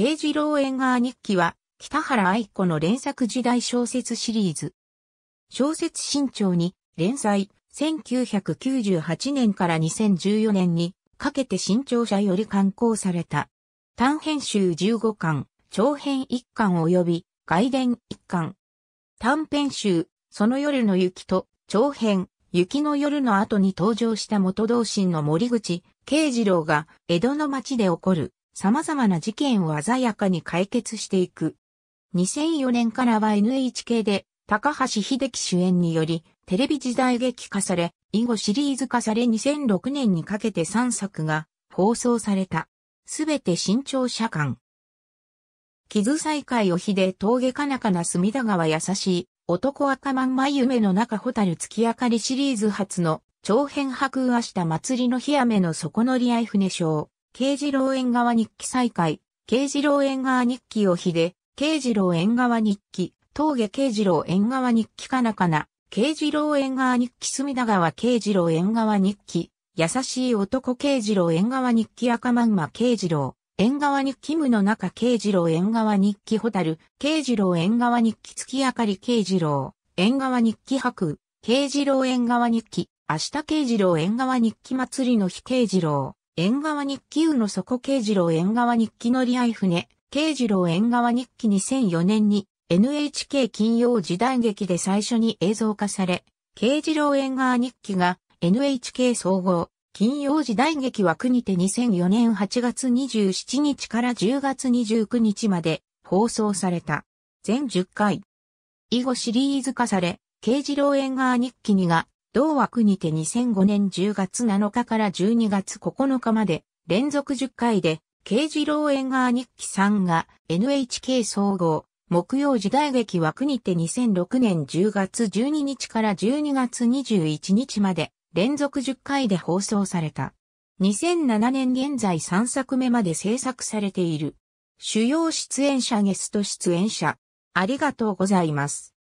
慶次郎縁側日記は、北原愛子の連作時代小説シリーズ。小説新潮に、連載、1998年から2014年に、かけて新潮社より刊行された。短編集15巻、長編1巻及び、外伝1巻。短編集、その夜の雪と、長編、雪の夜の後に登場した元同心の森口、慶次郎が、江戸の町で起こる、様々な事件を鮮やかに解決していく。2004年からは NHK で高橋秀樹主演によりテレビ時代劇化され、以後シリーズ化され2006年にかけて3作が放送された。すべて新潮社館。傷再会を秀で峠かなかな隅田川優しい男赤まんま夢の中ホタル月明かりシリーズ初の長編白亜下祭りの日雨の底乗り合い船章。慶次郎縁側日記再開、慶次郎縁側日記をひで、慶次郎縁側日記、峠慶次郎縁側日記かなかな、慶次郎縁側日記隅田川慶次郎縁側日記、優しい男慶次郎縁側日記赤まんま慶次郎、縁側日記無の中慶次郎縁側日記ホタル、慶次郎縁側日記月明かり慶次郎、縁側日記白、慶次郎縁側日記、明日慶次郎縁側日記祭りの日慶次郎。縁側日記宇の底慶次郎縁側日記乗り合い船、慶次郎縁側日記2004年に NHK 金曜時代劇で最初に映像化され、慶次郎縁側日記が NHK 総合、金曜時代劇枠にて2004年8月27日から10月29日まで放送された。全10回。以後シリーズ化され、慶次郎縁側日記2が同枠にて2005年10月7日から12月9日まで連続10回で、慶次郎縁側日記さんが NHK 総合木曜時代劇枠にて2006年10月12日から12月21日まで連続10回で放送された。2007年現在3作目まで制作されている。主要出演者ゲスト出演者。ありがとうございます。